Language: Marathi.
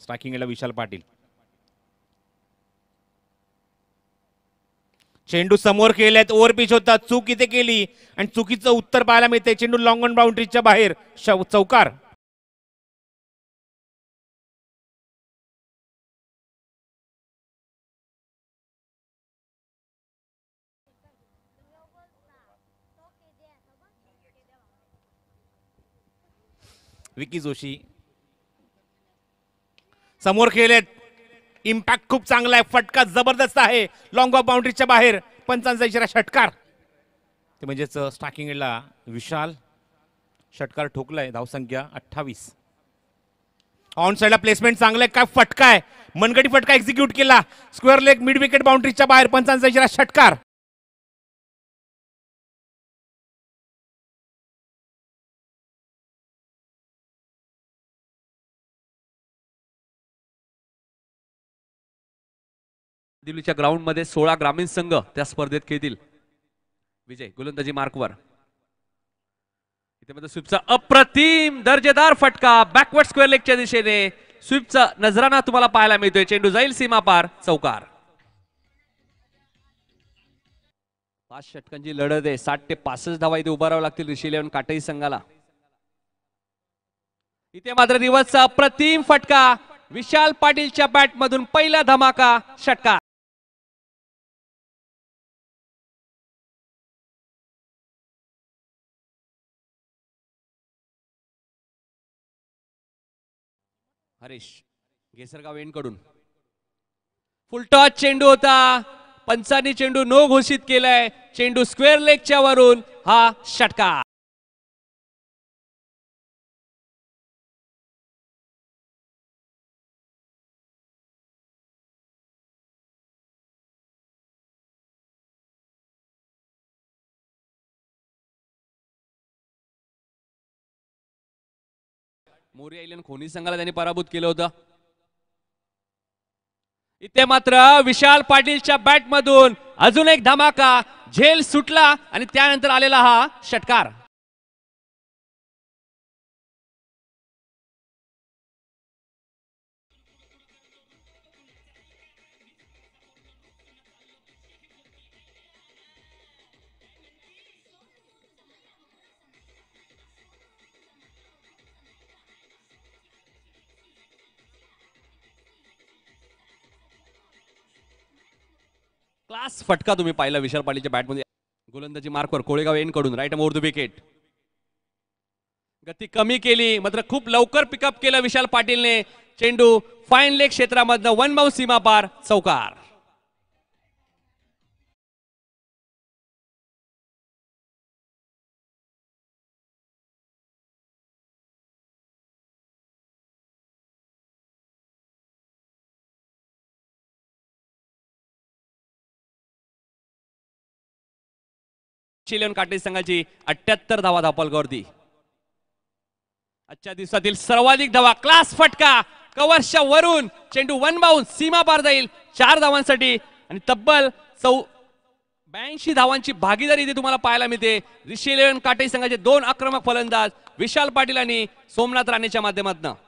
स्ट्रायकिंगला विशाल पाटील चेंडू समोर खेळल्यात ओव्हर पिच होता चूक इथे केली आणि चुकीचं उत्तर पाहायला मिळते चेंडू ऑन बाउंड्रीच्या बाहेर चौकार विकी जोशी समोर खेळले इम्पॅक्ट खूप चांगला आहे फटका जबरदस्त आहे लॉंग ऑफ बाउंड्रीच्या बाहेर पंचांचा इशारा षटकार ते म्हणजेच स्टार्किंगला विशाल षटकार ठोकलाय धावसंख्या अठ्ठावीस ऑन साईडला प्लेसमेंट चांगलं आहे काय फटका आहे मनगडी फटका एक्झिक्यूट केला स्क्वेअर लेग मिड विकेट बाउंड्रीच्या बाहेर पंचांचा इशारा षटकार दिल्लीच्या मध्ये सोळा ग्रामीण संघ त्या स्पर्धेत खेळतील विजय गोलंदाजी मार्कवर इथे स्वीपचा अप्रतिम दर्जेदार फटका बॅकवर्ड स्क्वेअर लेगच्या दिशेने स्वीपचा नजराना तुम्हाला पाहायला मिळतोय चेंडू जाईल सीमा चौकार पाच षटकांची लढत आहे साठ ते पासष्ट धावा इथे उभारावं लागतील ऋषी इलेव्हन काटई संघाला इथे मात्र दिवसचा अप्रतिम फटका विशाल पाटीलच्या बॅटमधून पहिला धमाका षटकार हरीश घेसरगाव एंडकडून फुल चेंडू होता पंचानी चेंडू नो घोषित केलाय चेंडू स्क्वेअर लेगच्या वरून हा षटका मोरिया खोनी संघाला त्यांनी पराभूत केलं होतं इथे मात्र विशाल पाटीलच्या बॅटमधून अजून एक धमाका झेल सुटला आणि त्यानंतर आलेला हा षटकार क्लास फटका तुम्ही पाहिला विशाल पाटीलच्या बॅटमध्ये गोलंदाजी मार्कवर कोळेगाव एन कडून राईट मोर द विकेट गती कमी केली मात्र खूप लवकर पिकअप केलं विशाल पाटीलने चेंडू फाईन लेग क्षेत्रामधनं वन बाऊ सीमा पार चौकार चिलेन काटे संघाची अठ्याहत्तर धावा धापालगावरती आजच्या दिवसातील सर्वाधिक धावा क्लास फटका कवर्सच्या वरून चेंडू वन बाउन सीमा पार जाईल चार धावांसाठी आणि तब्बल चौ ब्याऐंशी धावांची भागीदारी इथे तुम्हाला पाहायला मिळते रिशी इलेव्हन काटे संघाचे दोन आक्रमक फलंदाज विशाल पाटील आणि सोमनाथ राणेच्या माध्यमातून